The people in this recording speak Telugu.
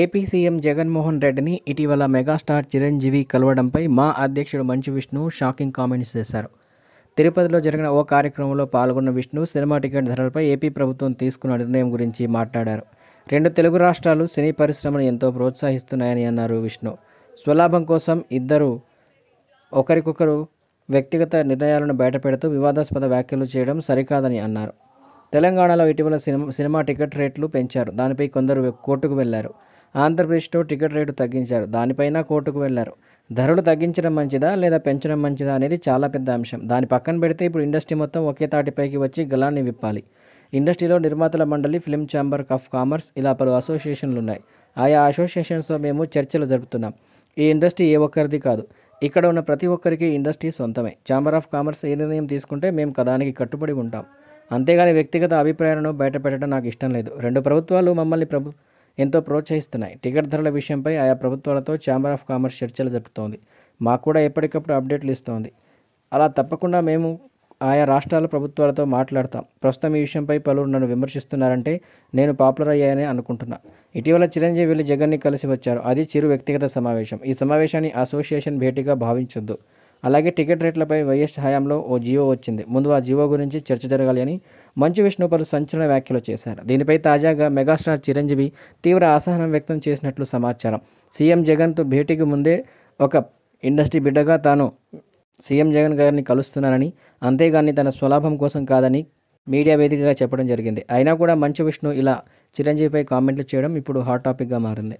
ఏపీ సీఎం జగన్మోహన్ రెడ్డిని ఇటీవల మెగాస్టార్ చిరంజీవి కలవడంపై మా అధ్యక్షుడు మంచు విష్ణు షాకింగ్ కామెంట్స్ చేశారు తిరుపతిలో జరిగిన ఓ కార్యక్రమంలో పాల్గొన్న విష్ణు సినిమా టికెట్ ధరలపై ఏపీ ప్రభుత్వం తీసుకున్న నిర్ణయం గురించి మాట్లాడారు రెండు తెలుగు రాష్ట్రాలు సినీ పరిశ్రమను ఎంతో ప్రోత్సహిస్తున్నాయని అన్నారు విష్ణు స్వలాభం కోసం ఇద్దరు ఒకరికొకరు వ్యక్తిగత నిర్ణయాలను బయటపెడుతూ వివాదాస్పద వ్యాఖ్యలు చేయడం సరికాదని అన్నారు తెలంగాణలో ఇటీవల సినిమా సినిమా టికెట్ రేట్లు పెంచారు దానిపై కొందరు కోర్టుకు వెళ్లారు ఆంధ్రప్రదేశ్లో టికెట్ రేటు తగ్గించారు దానిపైన కోర్టుకు వెళ్లారు ధరలు తగ్గించడం మంచిదా లేదా పెంచడం మంచిదా అనేది చాలా పెద్ద అంశం దాని పక్కన పెడితే ఇప్పుడు ఇండస్ట్రీ మొత్తం ఒకే తాటిపైకి వచ్చి గలాన్ని విప్పాలి ఇండస్ట్రీలో నిర్మాతల మండలి ఫిల్మ్ ఛాంబర్ ఆఫ్ కామర్స్ ఇలా పలు అసోసియేషన్లు ఉన్నాయి ఆయా అసోసియేషన్స్తో మేము చర్చలు జరుపుతున్నాం ఈ ఇండస్ట్రీ ఏ ఒక్కరిది కాదు ఇక్కడ ఉన్న ప్రతి ఒక్కరికి ఇండస్ట్రీ సొంతమే ఛాంబర్ ఆఫ్ కామర్స్ ఏ నిర్ణయం తీసుకుంటే మేము కదానికి కట్టుబడి ఉంటాం అంతేగాని వ్యక్తిగత అభిప్రాయాలను బయటపెట్టడం నాకు ఇష్టం లేదు రెండు ప్రభుత్వాలు మమ్మల్ని ప్రభు ఎంతో ప్రోత్సహిస్తున్నాయి టికెట్ ధరల విషయంపై ఆయా ప్రభుత్వాలతో ఛాంబర్ ఆఫ్ కామర్స్ చర్చలు జరుపుతోంది మాకు కూడా ఎప్పటికప్పుడు అప్డేట్లు ఇస్తోంది అలా తప్పకుండా మేము ఆయా రాష్ట్రాల ప్రభుత్వాలతో మాట్లాడతాం ప్రస్తుతం ఈ విషయంపై పలువురు నన్ను విమర్శిస్తున్నారంటే నేను పాపులర్ అయ్యాయని అనుకుంటున్నా ఇటీవల చిరంజీవి వెళ్ళి జగన్ని కలిసి వచ్చారు అది చిరు వ్యక్తిగత సమావేశం ఈ సమావేశాన్ని అసోసియేషన్ భేటీగా భావించొద్దు అలాగే టికెట్ రేట్లపై వైఎస్ హయాంలో ఓ జియో వచ్చింది ముందు ఆ జియో గురించి చర్చ జరగాలి అని మంచు విష్ణు పలు సంచలన వ్యాఖ్యలు చేశారు దీనిపై తాజాగా మెగాస్టార్ చిరంజీవి తీవ్ర అసహనం వ్యక్తం చేసినట్లు సమాచారం సీఎం జగన్తో భేటీకి ముందే ఒక ఇండస్ట్రీ బిడ్డగా తాను సీఎం జగన్ గారిని కలుస్తున్నానని అంతేగాని తన స్వలాభం కోసం కాదని మీడియా వేదికగా చెప్పడం జరిగింది అయినా కూడా మంచు విష్ణు ఇలా చిరంజీవిపై కామెంట్లు చేయడం ఇప్పుడు హాట్ టాపిక్గా మారింది